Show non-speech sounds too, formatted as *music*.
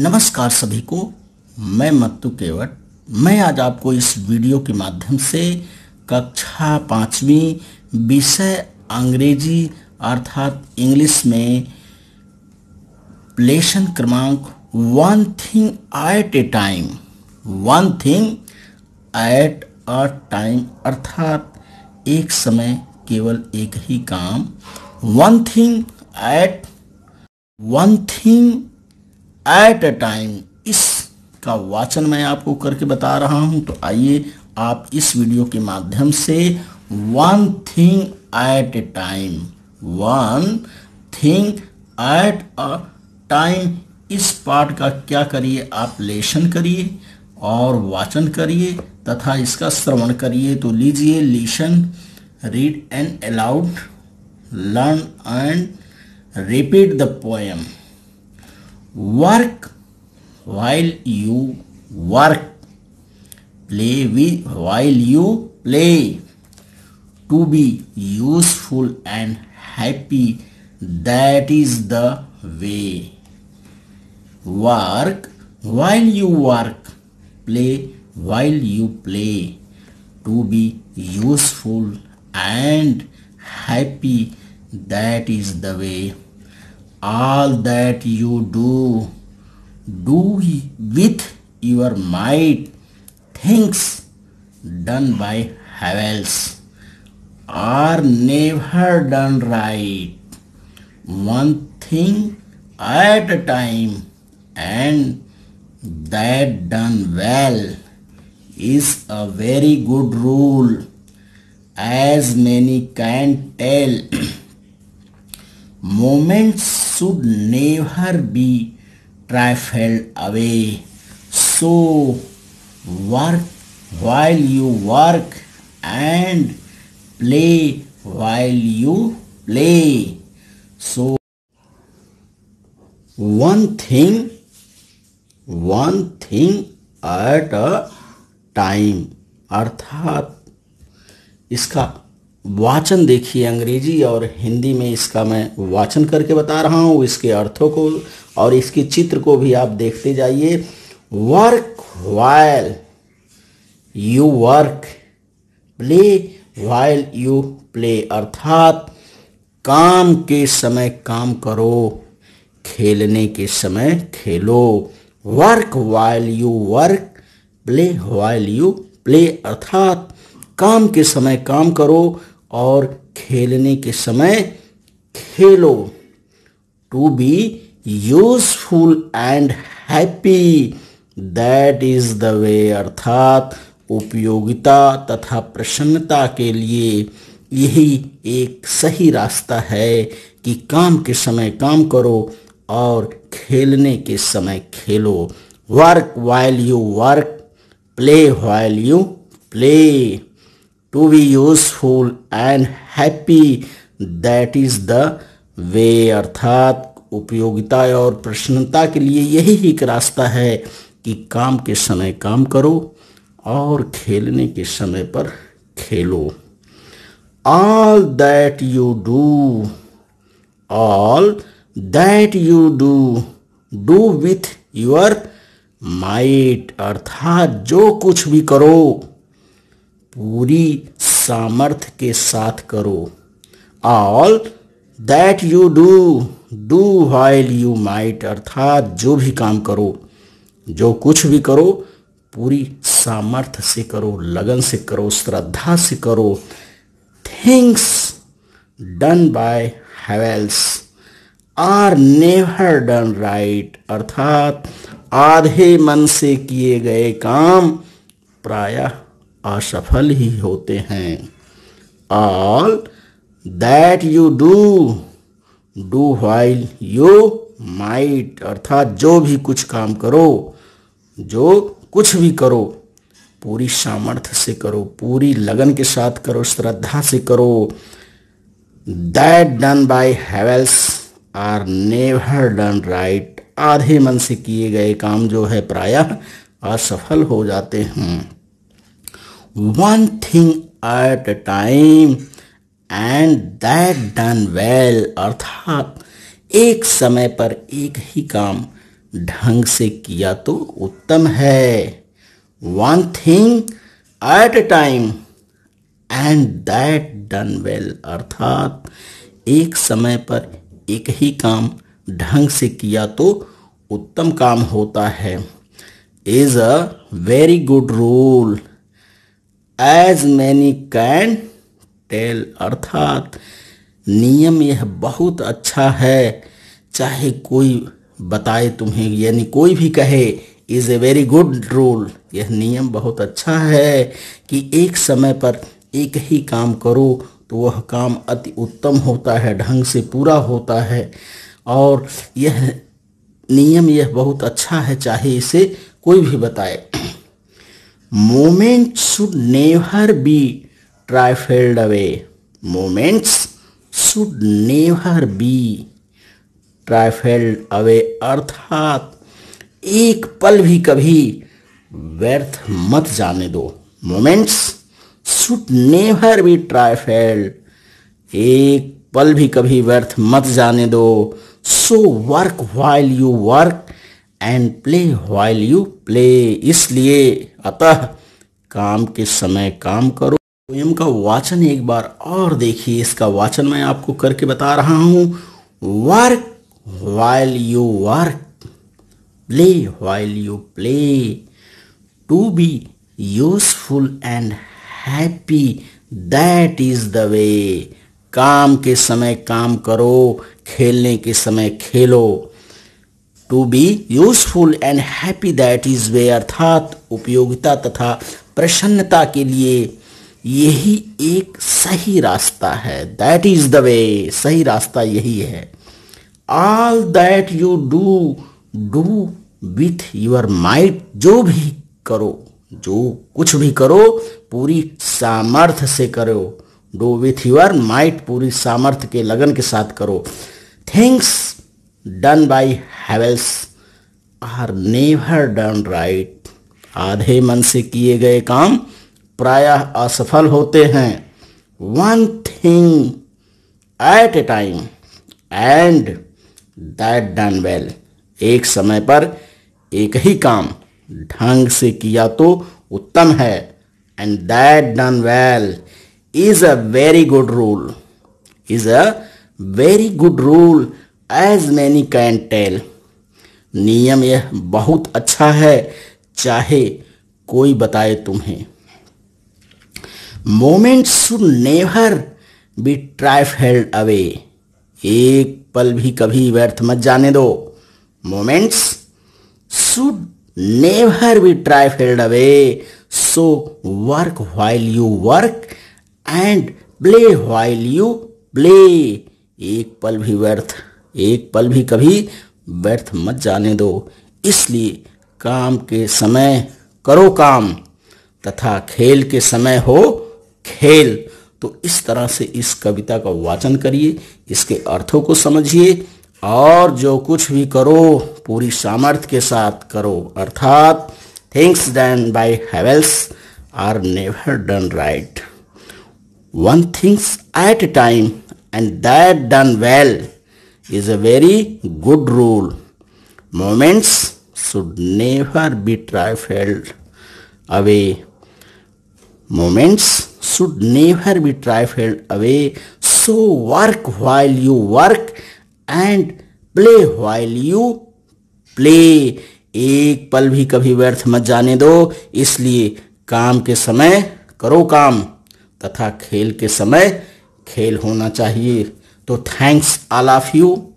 नमस्कार सभी को मैं मत्तु केवट मैं आज आपको इस वीडियो के माध्यम से कक्षा पाँचवीं विषय अंग्रेजी अर्थात इंग्लिश में प्लेशन क्रमांक one thing at a time one thing at a time अर्थात एक समय केवल एक ही काम one thing at one thing at a time इस का वाचन मैं आपको करके बता रहा हूं तो आइए आप इस वीडियो के माध्यम से one thing at a time one thing at a time इस पाठ का क्या करिए आप लेशन करिए और वाचन करिए तथा इसका श्रवण करिए तो लीजिए lesson read and aloud learn and repeat the poem work while you work play we while you play to be useful and happy that is the way work while you work, play while you play, to be useful and happy, that is the way. All that you do, do with your might, things done by Havels are never done right. One thing at a time and that done well is a very good rule as many can tell *clears throat* moments should never be trifled away so work while you work and play while you play so one thing one thing at a time अर्थात इसका वाचन देखिए अंग्रेजी और हिंदी में इसका मैं वाचन करके बता रहा हूँ इसके अर्थों को और इसके चित्र को भी आप देखते जाइए work while you work play while you play अर्थात काम के समय काम करो खेलने के समय खेलो work while you work play while you play अर्थात काम के समय काम करो और खेलने के समय खेलो to be useful and happy that is the way अर्थात उपयोगिता तथा प्रसन्नता के लिए यही एक सही रास्ता है कि काम के समय काम करो और खेलने के समय खेलो work while you work play while you play to be useful and happy that is the way अर्थात उपयोगिता और प्रसन्नता के लिए यही एक रास्ता है कि काम के समय काम करो और खेलने के समय पर खेलो all that you do all that you do do with your might अर्थात जो कुछ भी करो पूरी सामर्थ्य के साथ करो all that you do do while you might अर्थात जो भी काम करो जो कुछ भी करो पूरी सामर्थ्य से करो लगन से करो श्रद्धा से करो things done by halves are never done right अर्थात आधे मन से किए गए काम प्रायः असफल ही होते हैं all that you do do while you might अर्थात जो भी कुछ काम करो जो कुछ भी करो पूरी सामर्थ्य से करो पूरी लगन के साथ करो श्रद्धा से करो that done by halves are never done right आधे मन से किए गए काम जो है प्रायः असफल हो जाते हैं one thing at a time and that done well अर्थात एक समय पर एक ही काम ढंग से किया तो उत्तम है one thing at a time and that done well अर्थात एक समय पर एक ही काम ढंग से किया तो उत्तम काम होता है is a very good rule as many can tell अर्थात नियम यह बहुत अच्छा है चाहे कोई बताए तुम्हें यानी कोई भी कहे is a very good rule यह नियम बहुत अच्छा है कि एक समय पर एक ही काम करो तो वह काम अति उत्तम होता है ढंग से पूरा होता है और यह नियम यह बहुत अच्छा है चाहे इसे कोई भी बताए moments should never be trifled away moments should never be trifled away अर्थात एक पल भी कभी व्यर्थ मत जाने दो moments should never be fail एक पल भी कभी व्यर्थ मत जाने दो so work while you work and play while you play इसलिए अतः काम के समय काम करो स्वयं का वाचन एक बार और देखिए इसका वाचन मैं आपको करके बता रहा हूं work while you work play while you play to be useful and happy that is the way काम के समय काम करो खेलने के समय खेलो to be useful and happy that is way अर्थात उपयोगिता तथा प्रसन्नता के लिए यही एक सही रास्ता है दैट इज द वे सही रास्ता यही है all that you do do with your mind जो भी करो जो कुछ भी करो पूरी सामर्थ्य से करो डो विथ यूर माइट पूरी सामर्थ्य के लगन के साथ करो things done by halves are never done right आधे मन से किए गए काम प्रायः असफल होते हैं one thing at a time and that done well एक समय पर एक ही काम ढंग से किया तो उत्तम है and that done well is a very good rule is a very good rule as many can tell नियम यह बहुत अच्छा है चाहे कोई बताए तुम्हें moment should never be trifled away एक पल भी कभी व्यर्थ मत जाने दो moments should never be trifled away. So work while you work and play while you play. एक पल भी व्यर्थ एक पल भी कभी व्यर्थ मत जाने दो इसलिए काम के समय करो काम तथा खेल के समय हो खेल तो इस तरह से इस कविता का वाचन करिए इसके अर्थों को समझिए और जो कुछ भी करो पूरी सामर्थ्य के साथ करो अर्थात things done by halves are never done right one things at a time and that done well is a very good rule moments should never be trifled away moments should never be trifled away so work while you work and play while you play एक पल भी कभी व्यर्थ मत जाने दो इसलिए काम के समय करो काम तथा खेल के समय खेल होना चाहिए तो थैंक्स आल ऑफ यू